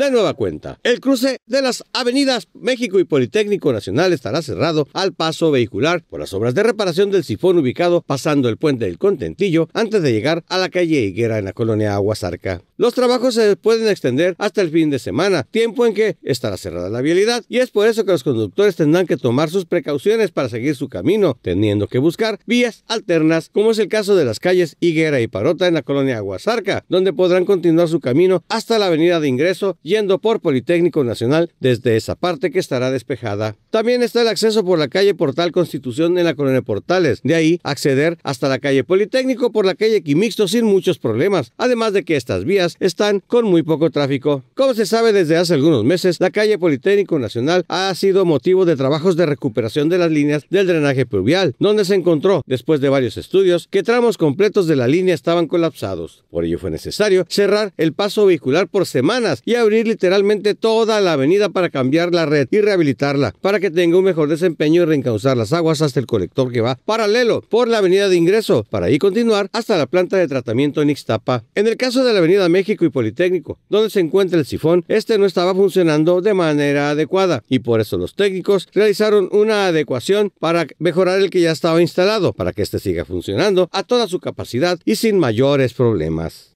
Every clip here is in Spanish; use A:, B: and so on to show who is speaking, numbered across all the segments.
A: De nueva cuenta, el cruce de las avenidas México y Politécnico Nacional estará cerrado al paso vehicular por las obras de reparación del sifón ubicado pasando el puente del Contentillo antes de llegar a la calle Higuera en la colonia Aguasarca. Los trabajos se pueden extender hasta el fin de semana, tiempo en que estará cerrada la vialidad, y es por eso que los conductores tendrán que tomar sus precauciones para seguir su camino, teniendo que buscar vías alternas, como es el caso de las calles Higuera y Parota en la colonia Aguasarca, donde podrán continuar su camino hasta la avenida de ingreso, yendo por Politécnico Nacional desde esa parte que estará despejada. También está el acceso por la calle Portal Constitución en la colonia Portales, de ahí acceder hasta la calle Politécnico por la calle Quimixto sin muchos problemas, además de que estas vías están con muy poco tráfico. Como se sabe desde hace algunos meses, la calle Politécnico Nacional ha sido motivo de trabajos de recuperación de las líneas del drenaje pluvial, donde se encontró, después de varios estudios, que tramos completos de la línea estaban colapsados. Por ello fue necesario cerrar el paso vehicular por semanas y abrir literalmente toda la avenida para cambiar la red y rehabilitarla, para que tenga un mejor desempeño y reencauzar las aguas hasta el colector que va paralelo por la avenida de ingreso, para ahí continuar hasta la planta de tratamiento en Ixtapa. En el caso de la avenida México y Politécnico, donde se encuentra el sifón, este no estaba funcionando de manera adecuada y por eso los técnicos realizaron una adecuación para mejorar el que ya estaba instalado, para que este siga funcionando a toda su capacidad y sin mayores problemas.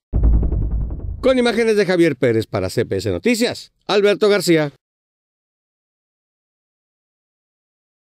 A: Con
B: imágenes de Javier Pérez para CPS Noticias, Alberto García.